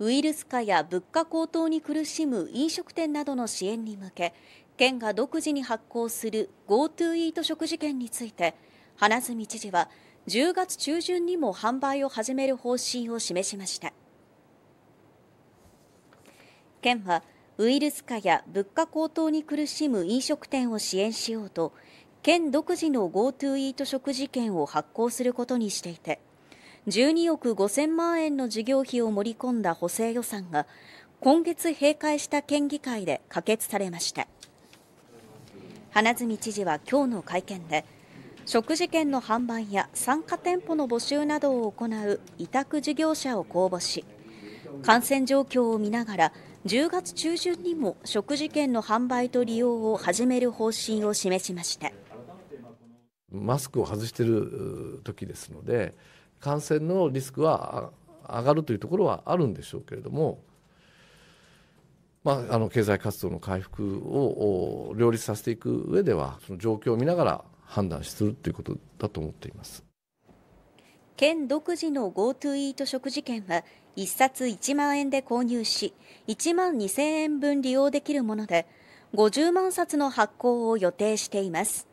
ウイルス化や物価高騰に苦しむ飲食店などの支援に向け、県が独自に発行する GoTo イート食事券について、花角知事は10月中旬にも販売を始める方針を示しました。県はウイルス化や物価高騰に苦しむ飲食店を支援しようと、県独自の GoTo イート食事券を発行することにしていて、12億5000万円の事業費を盛り込んだ補正予算が今月閉会した県議会で可決されました花角知事は今日の会見で食事券の販売や参加店舗の募集などを行う委託事業者を公募し感染状況を見ながら10月中旬にも食事券の販売と利用を始める方針を示しましたマスクを外している時ですので感染のリスクは上がるというところはあるんでしょうけれども、まあ、あの経済活動の回復を両立させていく上ではその状況を見ながら判断するということだと思っています県独自の GoTo イート食事券は1冊1万円で購入し1万2000円分利用できるもので50万冊の発行を予定しています。